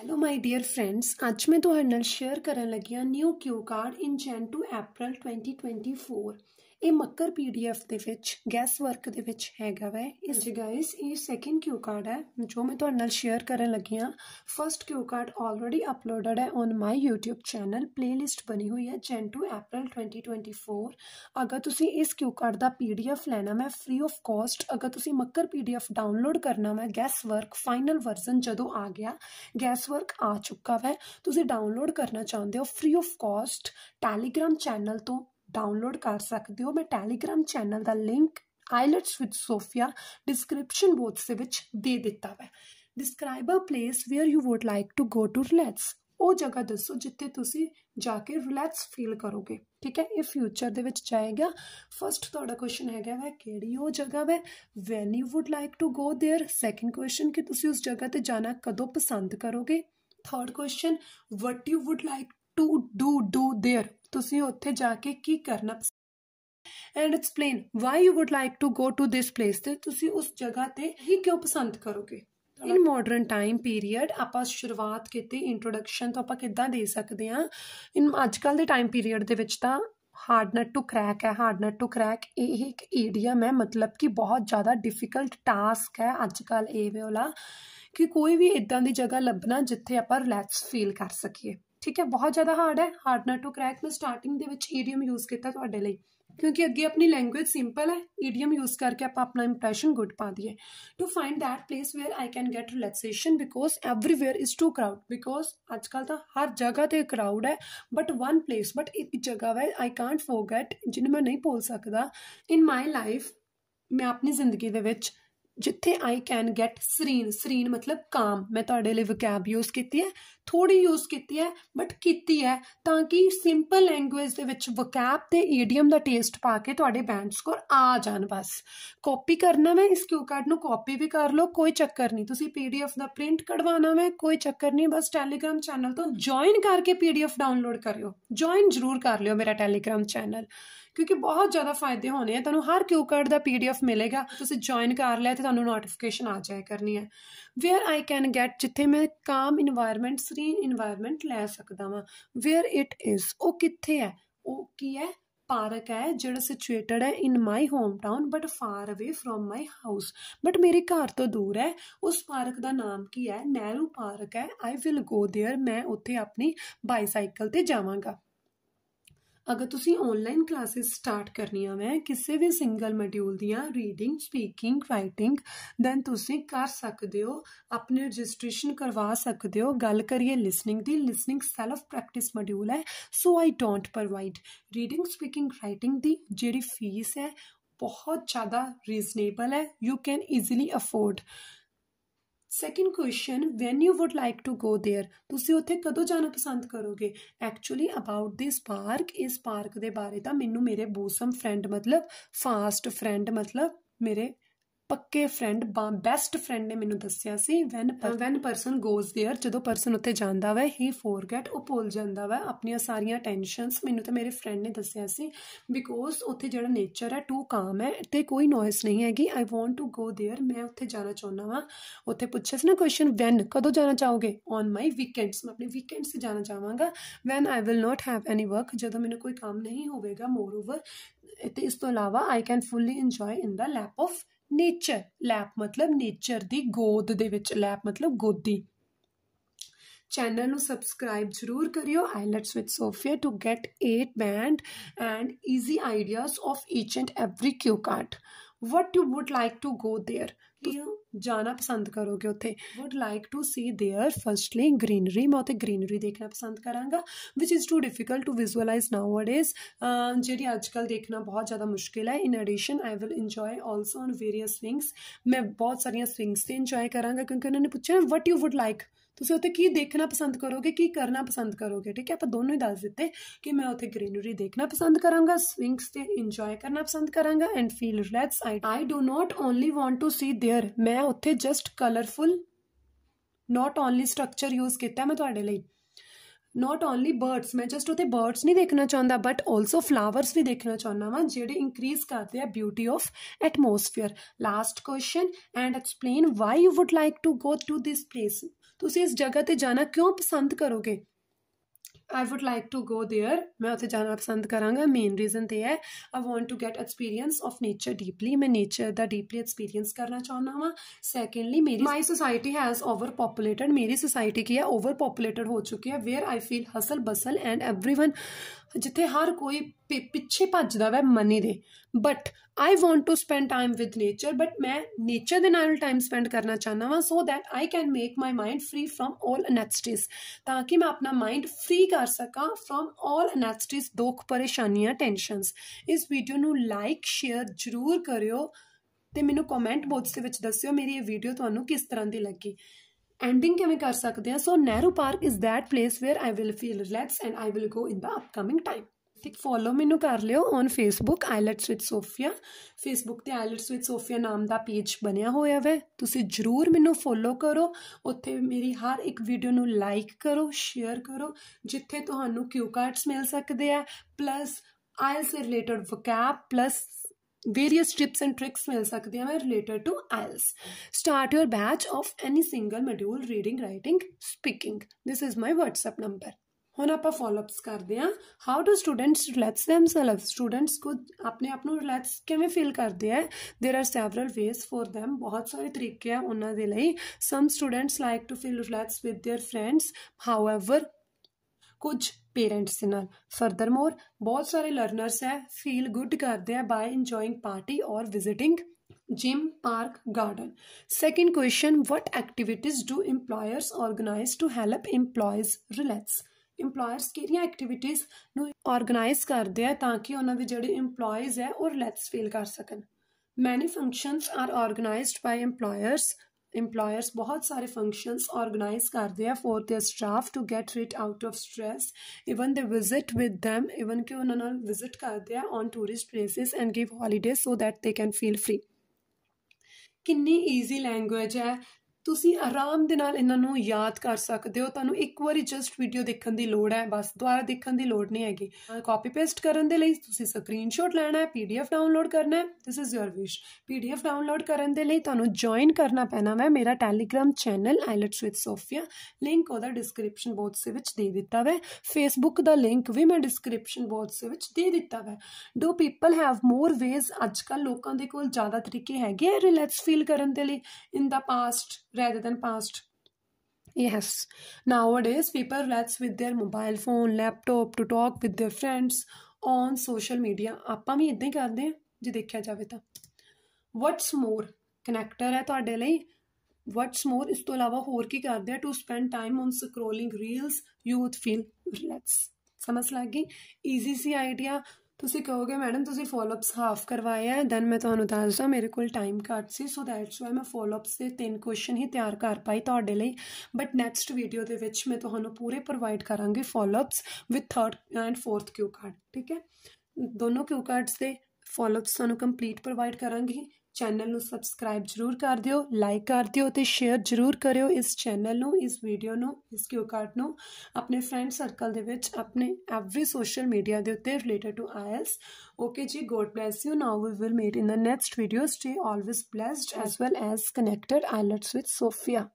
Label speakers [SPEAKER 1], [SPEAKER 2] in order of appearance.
[SPEAKER 1] Hello my dear friends आज मैं तो शेयर करने लगी हूँ new cue card in Jan to April 2024 ਇਹ ਮੱਕਰ ਪੀਡੀਐਫ ਦੇ ਵਿੱਚ ਗੈਸ ਵਰਕ ਦੇ ਵਿੱਚ ਹੈਗਾ ਵੈ ਇਸ ਜੀ ਗਾਇਸ ਇਹ ਸੈਕਿੰਡ ਕਿਊ ਕਾਰਡ ਹੈ ਜੋ ਮੈਂ ਤੁਹਾਡੇ ਨਾਲ ਸ਼ੇਅਰ ਕਰਨ ਲੱਗੀ ਆ first cue card already uploaded ਹੈ on my YouTube channel playlist ਬਣੀ ਹੋਈ ਹੈ ਜਨ ਟੂ ਅਪ੍ਰੈਲ 2024 ਅਗਰ ਤੁਸੀਂ ਇਸ ਕਿਊ ਕਾਰਡ ਦਾ ਪੀਡੀਐਫ ਲੈਣਾ ਮੈਂ ਫ੍ਰੀ ਆਫ ਕਾਸਟ ਅਗਰ ਤੁਸੀਂ ਮੱਕਰ ਪੀਡੀਐਫ ਡਾਊਨਲੋਡ ਕਰਨਾ ਮੈਂ ਗੈਸ ਵਰਕ ਫਾਈਨਲ ਵਰਜ਼ਨ ਜਦੋਂ ਆ ਗਿਆ ਗੈਸ ਵਰਕ ਆ ਚੁੱਕਾ ਵੈ ਤੁਸੀਂ ਡਾਊਨਲੋਡ ਕਰਨਾ ਚਾਹੁੰਦੇ ਹੋ free of cost telegram channel ਤੋਂ डाउनलोड कर सकते हो मैं टैलीग्राम चैनल का link IELTS with Sophia description box दे देता वै describe a place where you would like to go to relax वो जगह दसो जिथे तुम जाके रिलैक्स फील करोगे ठीक है ये फ्यूचर के जाएगा फस्ट थोड़ा क्वेश्चन है वै कि जगह वै when you would like to go there second question कि तुम उस जगह पर जाना कदों पसंद करोगे third question what you would like to do do there ਤੁਸੀਂ ਉੱਥੇ ਜਾ ਕੇ ਕੀ ਕਰਨਾ and explain why you would like to go to this place ਤੇ ਤੁਸੀਂ ਉਸ ਜਗ੍ਹਾ ਤੇ ਹੀ ਕਿਉਂ ਪਸੰਦ ਕਰੋਗੇ ਇਨ ਮਾਡਰਨ ਟਾਈਮ ਪੀਰੀਅਡ ਆਪਾਂ ਸ਼ੁਰੂਆਤ ਕੀਤੀ ਇੰਟਰੋਡਕਸ਼ਨ ਤੋਂ ਆਪਾਂ ਕਿੱਦਾਂ ਦੇ ਸਕਦੇ ਆ ਇਨ ਅੱਜ ਕੱਲ ਦੇ ਟਾਈਮ ਪੀਰੀਅਡ ਦੇ ਵਿੱਚ ਤਾਂ ਹਾਰਡ ਨਟ ਟੂ ਕਰੈਕ ਹੈ ਹਾਰਡ ਨਟ ਟੂ ਕਰੈਕ ਇਹ ਇੱਕ ਏਰੀਆ ਹੈ ਮਤਲਬ ਕਿ ਬਹੁਤ ਜ਼ਿਆਦਾ ਡਿਫਿਕਲਟ ਟਾਸਕ ਹੈ ਅੱਜ ਕੱਲ ਇਹ ਵਾਲਾ ਕਿ ਕੋਈ ਵੀ ਇਦਾਂ ਦੀ ਜਗ੍ਹਾ ਲੱਭਣਾ ਜਿੱਥੇ ਆਪਾਂ ਰਿਲੈਕਸ ਫੀਲ ਕਰ ਸਕੀਏ ठीक है बहुत ज़्यादा हार्ड है हार्डनर टू क्रैक मैं स्टार्टिंग ईडीएम यूज किया क्योंकि अगे अपनी लैंगुएज सिंपल है ईडीएम यूज करके आप अपना इंप्रैशन गुड पा दिए to find that place where I can get relaxation because everywhere is too crowd because आजकल तो हर जगह तो क्राउड है बट वन प्लेस बट एक जगह वे आई कॉन्ट फोगैट जिन्हें मैं नहीं भूल सकता इन माई लाइफ मैं अपनी जिंदगी जिथे I can get serene serene मतलब काम मैं थोड़े लिए वकैब यूज की है थोड़ी यूज की है बट की है कि सिंपल लैंगुएज वकैब तो ईडियम का टेस्ट पा के थोड़े बैंड स्कोर आ जाए बस कॉपी करना वै इस क्यू कार्ड नॉपी भी कर लो कोई चक्कर नहीं तुम्हें पी डी एफ का प्रिंट कढ़वा वै कोई चक्कर नहीं बस टैलीग्राम चैनल तो जॉइन करके पी डी एफ डाउनलोड करो ज्वाइन जरूर कर लियो मेरा टैलीग्राम चैनल ਕਿਉਂਕਿ ਬਹੁਤ ਜ਼ਿਆਦਾ ਫਾਇਦੇ ਹੋਣੇ ਆ ਤੁਹਾਨੂੰ ਹਰ ਕਿਊ ਕਾਰਡ ਦਾ ਪੀਡੀਐਫ ਮਿਲੇਗਾ ਤੁਸੀਂ ਜੁਆਇਨ ਕਰ ਲਿਆ ਤੇ ਤੁਹਾਨੂੰ ਨੋਟੀਫਿਕੇਸ਼ਨ ਆ ਜਾਇਆ ਕਰਨੀ ਹੈ ਵੇਅਰ ਆਈ ਕੈਨ ਗੈਟ ਜਿੱਥੇ ਮੈਂ ਕਾਮ এনवायरमेंट ਸਰੀਨ এনवायरमेंट ਲੈ ਸਕਦਾ ਵਾਂ ਵੇਅਰ ਇਟ ਇਜ਼ ਉਹ ਕਿੱਥੇ ਹੈ ਉਹ ਕੀ ਹੈ ਪਾਰਕ ਹੈ ਜਿਹੜਾ ਸਿਚੁਏਟਡ ਹੈ in my home town but far away from my house but ਮੇਰੇ ਘਰ ਤੋਂ ਦੂਰ ਹੈ ਉਸ ਪਾਰਕ ਦਾ ਨਾਮ ਕੀ ਹੈ ਨਹਿਰੂ ਪਾਰਕ ਹੈ ਆਈ ਵਿਲ ਗੋ देयर ਮੈਂ ਉੱਥੇ ਆਪਣੀ ਬਾਈਸਾਈਕਲ ਤੇ ਜਾਵਾਂਗਾ अगर तुम ऑनलाइन क्लासेस स्टार्ट करनी वै किसी भी सिंगल मड्यूल दियाँ रीडिंग स्पीकिंग राइटिंग दैन तुम कर सकते हो अपने रजिस्ट्रेशन करवा सकते हो गल करिए लिसनिंग की लिसनिंग सैल्फ प्रैक्टिस मड्यूल है so I don't provide reading speaking writing की जी फीस है बहुत ज़्यादा रीजनेबल है you can easily afford second question when you would like to go there ਤੁਸੀਂ ਉੱਥੇ ਕਦੋਂ ਜਾਣਾ ਪਸੰਦ ਕਰੋਗੇ ਐਕਚੁਅਲੀ ਅਬਾਊਟ ਥਿਸ ਪਾਰਕ ਇਸ ਪਾਰਕ ਦੇ ਬਾਰੇ ਤਾਂ ਮੈਨੂੰ ਮੇਰੇ ਬੋਸਮ ਫਰੈਂਡ ਮਤਲਬ ਫਾਸਟ ਫਰੈਂਡ ਮਤਲਬ ਮੇਰੇ ਪੱਕੇ ਫਰੈਂਡ ਬੈਸਟ ਫਰੈਂਡ ਨੇ ਮੈਨੂੰ ਦੱਸਿਆ ਸੀ when when person goes there ਜਦੋਂ ਪਰਸਨ ਉੱਥੇ ਜਾਂਦਾ ਵੈ ਹੀ ਫੋਰਗੇਟ ਉਹ ਭੁੱਲ ਜਾਂਦਾ ਵੈ ਆਪਣੀਆਂ ਸਾਰੀਆਂ ਟੈਨਸ਼ਨਸ ਮੈਨੂੰ ਤਾਂ ਮੇਰੇ ਫਰੈਂਡ ਨੇ ਦੱਸਿਆ ਸੀ ਬਿਕੋਜ਼ ਉੱਥੇ ਜਿਹੜਾ ਨੇਚਰ ਹੈ ਟੂ ਕਾਮ ਹੈ ਤੇ ਕੋਈ ਨੋਇਸ ਨਹੀਂ ਹੈਗੀ I want to go there ਮੈਂ ਉੱਥੇ ਜਾਣਾ ਚਾਹੁੰਦਾ ਵਾਂ ਉੱਥੇ ਪੁੱਛਿਆ ਸੀ ਨਾ ਕੁਐਸਚਨ ਵੈਨ ਕਦੋਂ ਜਾਣਾ ਚਾਹੋਗੇ ਔਨ ਮਾਈ ਵੀਕਐਂਡਸ ਮੈਂ ਆਪਣੇ ਵੀਕਐਂਡਸ ਤੇ ਜਾਣਾ ਚਾਹਾਂਗਾ when I will not have any work ਜਦੋਂ ਮੈਨੂੰ ਕੋਈ ਕੰਮ ਨਹੀਂ ਹੋਵੇਗਾ ਮੋਰ ਓਵਰ ਤੇ ਇਸ ਤੋਂ ਇਲਾਵਾ I can fully enjoy in the lap of nature lap ਮਤਲਬ ਨੇਚਰ ਦੀ ਗੋਦ ਦੇ ਵਿੱਚ ਲੈਪ ਮਤਲਬ ਗੋਦੀ ਚੈਨਲ ਨੂੰ ਸਬਸਕ੍ਰਾਈਬ ਜ਼ਰੂਰ ਕਰਿਓ IELTS with Sophia to get 8 band and easy ideas of each and every cue card what you would like to go there ਤੁਸੀਂ ਜਾਣਾ ਪਸੰਦ ਕਰੋਗੇ ਉੱਥੇ would like to see there firstly greenery ਮੈਂ ਉੱਥੇ ਗ੍ਰੀਨਰੀ ਦੇਖਣਾ ਪਸੰਦ ਕਰਾਂਗਾ which is too difficult to visualise nowadays ਜਿਹੜੀ ਅੱਜ ਕੱਲ ਦੇਖਣਾ ਬਹੁਤ ਜ਼ਿਆਦਾ ਮੁਸ਼ਕਿਲ ਹੈ in addition I will enjoy also on various swings ਮੈਂ ਬਹੁਤ ਸਾਰੀਆਂ ਸਵਿੰਗਸ ਤੇ ਇੰਜੋਏ ਕਰਾਂਗਾ ਕਿਉਂਕਿ ਉਹਨਾਂ ਨੇ ਪੁੱਛਿਆ ਵਟ ਯੂ ਵੁੱਡ ਲਾਈਕ ਤੁਸੀਂ ਉੱਥੇ ਕੀ ਦੇਖਣਾ ਪਸੰਦ ਕਰੋਗੇ ਕੀ ਕਰਨਾ ਪਸੰਦ ਕਰੋਗੇ ਠੀਕ ਹੈ ਆਪਾਂ ਦੋਨੋਂ ਹੀ ਦੱਸ ਦਿੱਤੇ ਕਿ ਮੈਂ ਉੱਥੇ ਗ੍ਰੀਨਰੀ ਦੇਖਣਾ ਪਸੰਦ ਕਰਾਂਗਾ ਸਵਿੰਗਸ ਤੇ ਇੰਜੋਏ ਕਰਨਾ ਪਸੰਦ ਕਰਾਂਗਾ and feel relax I I do not only want to see there ਮੈਂ ਉੱਥੇ just colourful not only structure use ਕੀਤਾ ਮੈਂ ਤੁਹਾਡੇ ਲਈ ਨਾਟ ਓਨਲੀ ਬਰਡਸ ਮੈਂ ਜਸਟ ਉਥੇ ਬਰਡਸ ਨਹੀਂ ਦੇਖਣਾ ਚਾਹੁੰਦਾ ਬਟ ਆਲਸੋ ਫਲਾਵਰਸ ਵੀ ਦੇਖਣਾ ਚਾਹੁੰਦਾ ਵਾਂ ਜਿਹੜੇ ਇਨਕਰੀਜ਼ ਕਰਦੇ ਆ beauty of atmosphere last question and explain why you would like to go to this place ਤੁਸੀਂ ਇਸ ਜਗ੍ਹਾ ਤੇ ਜਾਣਾ ਕਿਉਂ ਪਸੰਦ ਕਰੋਗੇ I would like to go there ਮੈਂ ਉੱਥੇ ਜਾਣਾ ਪਸੰਦ ਕਰਾਂਗਾ ਮੇਨ ਰੀਜ਼ਨ ਤੇ ਹੈ I want to get experience of nature deeply ਮੈਂ ਨੇਚਰ ਦਾ ਡੀਪਲੀ ਐਕਸਪੀਰੀਅੰਸ ਕਰਨਾ ਚਾਹੁੰਦਾ ਹਾਂ ਸੈਕੰਡਲੀ ਮੇਰੀ my society has over populated ਮੇਰੀ ਸੋਸਾਇਟੀ ਕੀ ਹੈ ਓਵਰ ਪੋਪੂਲੇਟਡ ਹੋ ਚੁੱਕੀ ਹੈ where I feel hustle bustle and everyone ਜਿੱਥੇ ਹਰ ਕੋਈ ਪਿੱਛੇ ਭੱਜਦਾ ਵੈ ਮਨੀ ਦੇ but I want to spend time with nature but ਮੈਂ ਨੇਚਰ ਦੇ ਨਾਲ ਟਾਈਮ ਸਪੈਂਡ ਕਰਨਾ ਚਾਹੁੰਦਾ ਵਾਂ so that I can make my mind free from 올 anxieties ਤਾਂ ਕਿ ਮੈਂ ਆਪਣਾ ਮਾਈਂਡ ਫ੍ਰੀ ਕਰ ਸਕਾਂ ਫਰਮ 올 ਅਨੈਸਥੀਸ ਦੁੱਖ ਪਰੇਸ਼ਾਨੀਆਂ ਟੈਨਸ਼ਨਸ ਇਸ ਵੀਡੀਓ ਨੂੰ ਲਾਈਕ ਸ਼ੇਅਰ ਜ਼ਰੂਰ ਕਰਿਓ ਤੇ ਮੈਨੂੰ ਕਮੈਂਟ ਬਾਕਸ ਦੇ ਵਿੱਚ ਦੱਸਿਓ ਮੇਰੀ ਇਹ ਵੀਡੀਓ ਤੁਹਾਨੂੰ ਕਿਸ ਤਰ੍ਹਾਂ ਦੀ ਲੱਗੀ ਐਂਡਿੰਗ ਕਿਵੇਂ ਕਰ ਸਕਦੇ ਆ so Nehru park is that place where I will feel relax and I will go in the upcoming time ਤੇ ਫੋਲੋ ਮੈਨੂੰ ਕਰ ਲਿਓ on facebook IELTS with Sophia facebook ਤੇ ਆਈਲੈਟਸ ਵਿਦ ਸੋਫੀਆ ਨਾਮ ਦਾ ਪੇਜ ਬਣਿਆ ਹੋਇਆ ਹੈ ਤੁਸੀਂ ਜਰੂਰ ਮੈਨੂੰ ਫੋਲੋ ਕਰੋ ਉੱਥੇ ਮੇਰੀ ਹਰ ਇੱਕ ਵੀਡੀਓ ਨੂੰ ਲਾਈਕ ਕਰੋ ਸ਼ੇਅਰ ਕਰੋ ਜਿੱਥੇ ਤੁਹਾਨੂੰ ਕਿਊ ਕਾਰਡਸ ਮਿਲ ਸਕਦੇ ਆ plus IELTS related vocab plus various tips and tricks मिल सकते हैं related to IELTS. Start your batch of any single module reading, writing, speaking. This is my WhatsApp number. ਹੁਣ ਆਪਾਂ ਫਾਲੋਅਪਸ ਕਰਦੇ ਆ how to students relax themselves students ਕੋ ਆਪਣੇ ਆਪ ਨੂੰ ਰਿਲੈਕਸ ਕਿਵੇਂ ਫੀਲ ਕਰਦੇ ਆ there are several ways for them ਬਹੁਤ ਸਾਰੇ ਤਰੀਕੇ ਆ ਉਹਨਾਂ ਦੇ ਲਈ some students like to feel relax with their friends however ਕੁਝ पेरेंट्स के फरदर मोर बहुत सारे लर्नरस है फील गुड करते हैं बाय इंजॉइंग पार्टी और visiting gym park garden second question what activities do employers organise to help employees relax employers कि activities organise करते हैं ताकि उन्होंने जो इंपलॉयज़ है रिलैक्स फील कर सकन many function are organise by employers employers बहुत सारे फंक्शंस ऑर्गेनाइज करते हैं for their staff to get rid out of stress even they visit with them even के उन्होंने विजिट करते हैं on tourist places and give holiday so that they can feel free किन्नी easy language है ਤੁਸੀਂ ਆਰਾਮ ਦੇ ਨਾਲ ਇਹਨਾਂ ਨੂੰ ਯਾਦ ਕਰ ਸਕਦੇ ਹੋ ਤੁਹਾਨੂੰ ਇੱਕ ਵਾਰੀ ਜਸਟ ਵੀਡੀਓ ਦੇਖਣ ਦੀ ਲੋੜ ਹੈ ਬਸ ਦੁਬਾਰਾ ਦੇਖਣ ਦੀ ਲੋੜ ਨਹੀਂ ਹੈਗੀ ਕਾਪੀ ਪੇਸਟ ਕਰਨ ਦੇ ਲਈ ਤੁਸੀਂ ਸਕਰੀਨਸ਼ਾਟ ਲੈਣਾ ਹੈ ਪੀਡੀਐਫ ਡਾਊਨਲੋਡ ਕਰਨਾ ਹੈ this is your wish PDF download ਕਰਨ ਦੇ ਲਈ ਤੁਹਾਨੂੰ ਜੁਆਇਨ ਕਰਨਾ ਪੈਣਾ ਹੈ ਮੇਰਾ telegram channel IELTS with Sophia link ਉਹਦਾ ਡਿਸਕ੍ਰਿਪਸ਼ਨ ਬਾਕਸ ਵਿੱਚ ਦੇ ਦਿੱਤਾ ਹੈ ਫੇਸਬੁੱਕ ਦਾ ਲਿੰਕ ਵੀ ਮੈਂ ਡਿਸਕ੍ਰਿਪਸ਼ਨ ਬਾਕਸ ਵਿੱਚ ਦੇ ਦਿੱਤਾ ਹੈ do people have more ways ਅੱਜ ਕੱਲ ਲੋਕਾਂ ਦੇ ਕੋਲ ਜ਼ਿਆਦਾ ਤਰੀਕੇ ਹੈਗੇ ਰਿਲੈਕਸ ਫੀਲ ਕਰਨ ਦੇ ਲਈ in the past rather than past. Yes, nowadays people relax with their mobile phone, laptop to talk with their friends on social media. ਆਪਾਂ ਵੀ ਇਦਾਂ ਹੀ ਕਰਦੇ ਹਾਂ ਜੇ ਦੇਖਿਆ ਜਾਵੇ ਤਾਂ what's more connector ਹੈ ਤੁਹਾਡੇ ਲਈ what's more ਇਸ ਤੋਂ ਇਲਾਵਾ ਹੋਰ ਕੀ ਕਰਦੇ ਆ to spend time on scrolling reels youth feel relax ਸਮਝ ਲੱਗ easy ਈਜ਼ੀ ਸੀ ਆਈਡੀਆ ਤੁਸੀਂ ਕਹੋਗੇ ਮੈਡਮ ਤੁਸੀਂ ਫਾਲੋਅਪਸ ਹਾਫ ਕਰਵਾਏ ਆ ਦੈਨ ਮੈਂ ਤੁਹਾਨੂੰ ਦੱਸਦਾ ਮੇਰੇ ਕੋਲ ਟਾਈਮ ਘੱਟ ਸੀ ਸੋ ਦੈਟਸ ਵਾਈ ਮੈਂ ਫਾਲੋਅਪਸ ਦੇ ਤਿੰਨ ਕੁਐਸਚਨ ਹੀ ਤਿਆਰ ਕਰ ਪਾਈ ਤੁਹਾਡੇ ਲਈ ਬਟ ਨੈਕਸਟ ਵੀਡੀਓ ਦੇ ਵਿੱਚ ਮੈਂ ਤੁਹਾਨੂੰ ਪੂਰੇ ਪ੍ਰੋਵਾਈਡ ਕਰਾਂਗੀ follow ups with third and fourth Q card ਠੀਕ ਹੈ ਦੋਨੋਂ ਕਿਊ ਕਾਰਡਸ ਦੇ ਫਾਲੋਅਪਸ ਤੁਹਾਨੂੰ ਕੰਪਲੀਟ ਪ੍ਰੋਵਾਈਡ ਕਰਾਂਗੀ चैनल सबसक्राइब जरूर कर दियो लाइक कर दियो तो शेयर जरूर करो इस चैनल में इस वीडियो में इस क्यू कार्ड में अपने फ्रेंड सर्कल के अपने एवरी सोशल मीडिया के उत्ते रिलेटड टू आयल्स ओके जी God bless you now we will meet in the next video stay always blessed as well as connected IELTS with Sophia